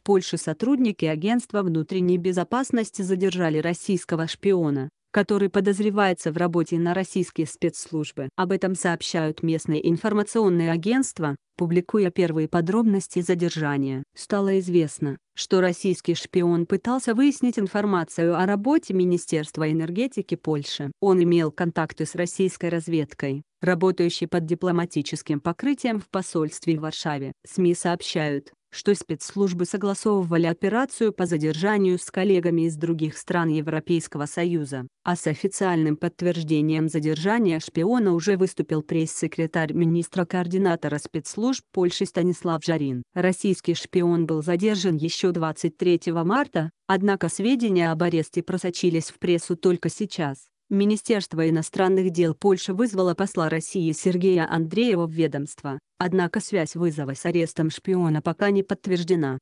В Польше сотрудники Агентства внутренней безопасности задержали российского шпиона, который подозревается в работе на российские спецслужбы. Об этом сообщают местные информационные агентства, публикуя первые подробности задержания. Стало известно, что российский шпион пытался выяснить информацию о работе Министерства энергетики Польши. Он имел контакты с российской разведкой, работающей под дипломатическим покрытием в посольстве в Варшаве. СМИ сообщают, что спецслужбы согласовывали операцию по задержанию с коллегами из других стран Европейского Союза, а с официальным подтверждением задержания шпиона уже выступил пресс-секретарь министра-координатора спецслужб Польши Станислав Жарин. Российский шпион был задержан еще 23 марта, однако сведения об аресте просочились в прессу только сейчас. Министерство иностранных дел Польши вызвало посла России Сергея Андреева в ведомство, однако связь вызова с арестом шпиона пока не подтверждена.